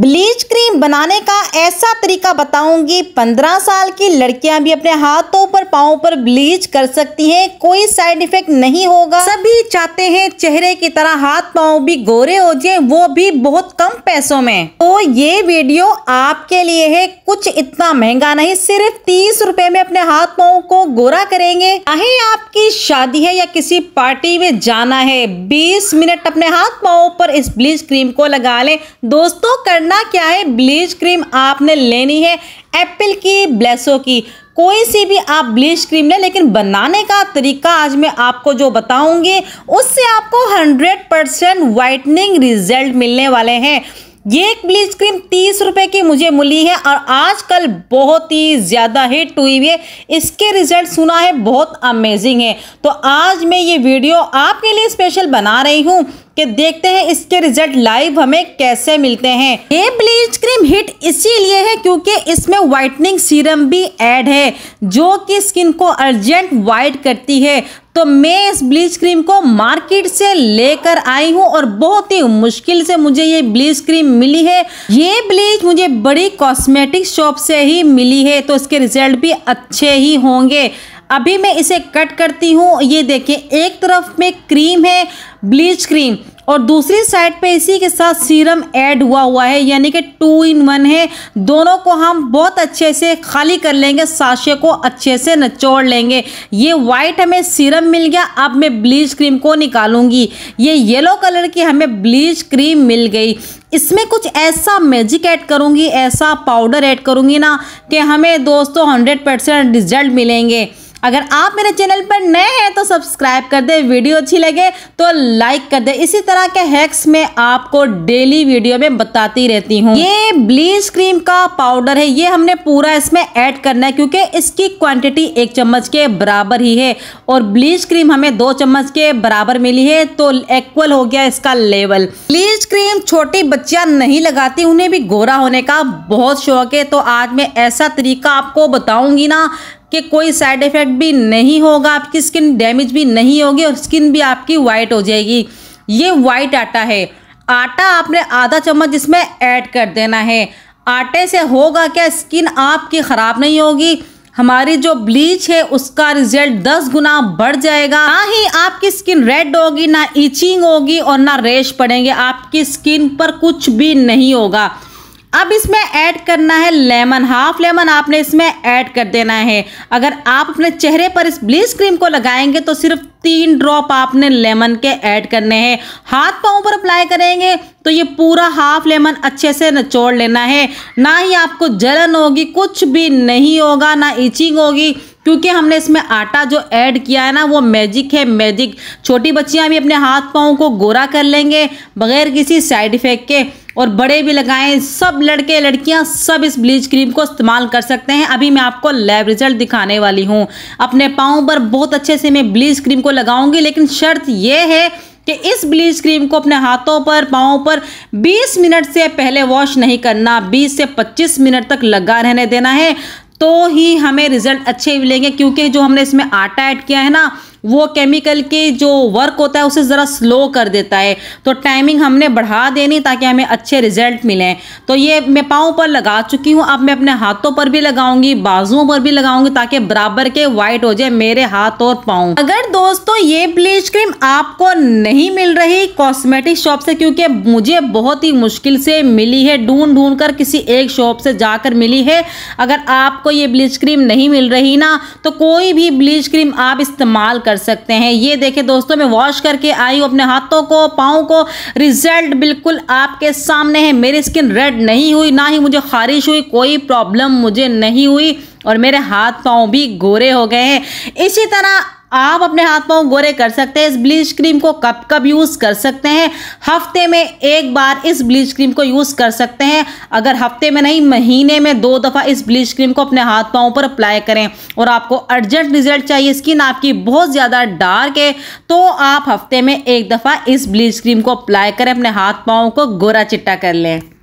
bleach cream बनाने का ऐसा तरीका बताऊंगी पंद्रह साल की लड़कियां भी अपने हाथों पर पाओ पर ब्लीच कर सकती हैं कोई साइड इफेक्ट नहीं होगा सभी चाहते हैं चेहरे की तरह हाथ पाओ भी गोरे हो जाए वो भी बहुत कम पैसों में तो ये वीडियो आपके लिए है कुछ इतना महंगा नहीं सिर्फ तीस रूपए में अपने हाथ पाओ को गोरा करेंगे चाहे आपकी शादी है या किसी पार्टी में जाना है बीस मिनट अपने हाथ पाओ पर इस ब्लीच क्रीम को लगा ले दोस्तों करने करना क्या है ब्लीच क्रीम आपने लेनी है एप्पल की ब्लेसो की कोई सी भी आप ब्लीच क्रीम लें लेकिन बनाने का तरीका आज मैं आपको जो बताऊंगी उससे आपको 100 परसेंट वाइटनिंग रिजल्ट मिलने वाले हैं ये एक ब्लीच क्रीम तीस रुपए की मुझे मिली है और आजकल बहुत ही ज़्यादा हिट हुई हुई है इसके रिजल्ट सुना है बहुत अमेजिंग है तो आज मैं ये वीडियो आपके लिए स्पेशल बना रही हूँ कि देखते हैं इसके रिजल्ट लाइव हमें कैसे मिलते हैं ये ब्लीच क्रीम हिट इसीलिए है क्योंकि इसमें व्हाइटनिंग सीरम भी ऐड है जो कि स्किन को अर्जेंट वाइट करती है तो मैं इस ब्लीच क्रीम को मार्केट से लेकर आई हूँ और बहुत ही मुश्किल से मुझे ये ब्लीच क्रीम मिली है ये ब्लीच मुझे बड़ी कॉस्मेटिक शॉप से ही मिली है तो इसके रिजल्ट भी अच्छे ही होंगे अभी मैं इसे कट करती हूँ ये देखें एक तरफ में क्रीम है ब्लीच क्रीम और दूसरी साइड पे इसी के साथ सीरम ऐड हुआ हुआ है यानी कि टू इन वन है दोनों को हम बहुत अच्छे से खाली कर लेंगे साशे को अच्छे से नचोड़ लेंगे ये वाइट हमें सीरम मिल गया अब मैं ब्लीच क्रीम को निकालूंगी ये येलो कलर की हमें ब्लीच क्रीम मिल गई इसमें कुछ ऐसा मैजिक ऐड करूँगी ऐसा पाउडर ऐड करूँगी ना कि हमें दोस्तों हंड्रेड परसेंट रिजल्ट मिलेंगे अगर आप मेरे चैनल पर नए हैं तो सब्सक्राइब कर दें वीडियो अच्छी लगे तो लाइक कर दे इसी तरह के हैक्स में आपको डेली वीडियो में बताती रहती हूँ ये ब्लीच क्रीम का पाउडर है ये हमने पूरा इसमें ऐड करना है क्योंकि इसकी क्वांटिटी एक चम्मच के बराबर ही है और ब्लीच क्रीम हमें दो चम्मच के बराबर मिली है तो इक्वल हो गया इसका लेवल ब्लीच क्रीम छोटी बच्चियां नहीं लगाती उन्हें भी गोरा होने का बहुत शौक है तो आज मैं ऐसा तरीका आपको बताऊंगी ना कि कोई साइड इफ़ेक्ट भी नहीं होगा आपकी स्किन डैमेज भी नहीं होगी और स्किन भी आपकी वाइट हो जाएगी ये वाइट आटा है आटा आपने आधा चम्मच इसमें ऐड कर देना है आटे से होगा क्या स्किन आपकी ख़राब नहीं होगी हमारी जो ब्लीच है उसका रिजल्ट दस गुना बढ़ जाएगा ना ही आपकी स्किन रेड होगी ना इचिंग होगी और ना रेश पड़ेंगे आपकी स्किन पर कुछ भी नहीं होगा अब इसमें ऐड करना है लेमन हाफ लेमन आपने इसमें ऐड कर देना है अगर आप अपने चेहरे पर इस ब्लीच क्रीम को लगाएंगे तो सिर्फ तीन ड्रॉप आपने लेमन के ऐड करने हैं हाथ पाँव पर अप्लाई करेंगे तो ये पूरा हाफ लेमन अच्छे से नचोड़ लेना है ना ही आपको जलन होगी कुछ भी नहीं होगा ना इचिंग होगी क्योंकि हमने इसमें आटा जो ऐड किया है ना वो मैजिक है मैजिक छोटी बच्चियां भी अपने हाथ पाँव को गोरा कर लेंगे बगैर किसी साइड इफ़ेक्ट के और बड़े भी लगाएं सब लड़के लड़कियां सब इस ब्लीच क्रीम को इस्तेमाल कर सकते हैं अभी मैं आपको लैब रिजल्ट दिखाने वाली हूँ अपने पाँव पर बहुत अच्छे से मैं ब्लीच क्रीम को लगाऊंगी लेकिन शर्त यह है कि इस ब्लीच क्रीम को अपने हाथों पर पाँव पर 20 मिनट से पहले वॉश नहीं करना 20 से 25 मिनट तक लगा रहने देना है तो ही हमें रिजल्ट अच्छे मिलेंगे क्योंकि जो हमने इसमें आटा ऐड किया है ना वो केमिकल के जो वर्क होता है उसे ज़रा स्लो कर देता है तो टाइमिंग हमने बढ़ा देनी ताकि हमें अच्छे रिजल्ट मिलें तो ये मैं पाँव पर लगा चुकी हूँ अब मैं अपने हाथों पर भी लगाऊंगी बाजुओं पर भी लगाऊंगी ताकि बराबर के वाइट हो जाए मेरे हाथ और पाँव अगर दोस्तों ये ब्लीच क्रीम आपको नहीं मिल रही कॉस्मेटिक शॉप से क्योंकि मुझे बहुत ही मुश्किल से मिली है ढूंढ ढूंढ कर किसी एक शॉप से जाकर मिली है अगर आपको ये ब्लीच क्रीम नहीं मिल रही ना तो कोई भी ब्लीच क्रीम आप इस्तेमाल कर सकते हैं ये देखें दोस्तों मैं वॉश करके आई हूँ अपने हाथों को पाँव को रिजल्ट बिल्कुल आपके सामने है मेरी स्किन रेड नहीं हुई ना ही मुझे खारिश हुई कोई प्रॉब्लम मुझे नहीं हुई और मेरे हाथ पाँव भी गोरे हो गए हैं इसी तरह आप अपने हाथ पाँव गोरे कर सकते हैं इस ब्लीच क्रीम को कब कब यूज़ कर सकते हैं हफ्ते में एक बार इस ब्लीच क्रीम को यूज़ कर सकते हैं अगर हफ्ते में नहीं महीने में दो दफ़ा इस ब्लीच क्रीम को अपने हाथ पाँव पर अप्लाई करें और आपको अर्जेंट रिजल्ट चाहिए स्किन आपकी बहुत ज़्यादा डार्क है तो आप हफ्ते में एक दफ़ा इस ब्लीच क्रीम को अप्लाई करें अपने हाथ पाँव को गोरा चिट्टा कर लें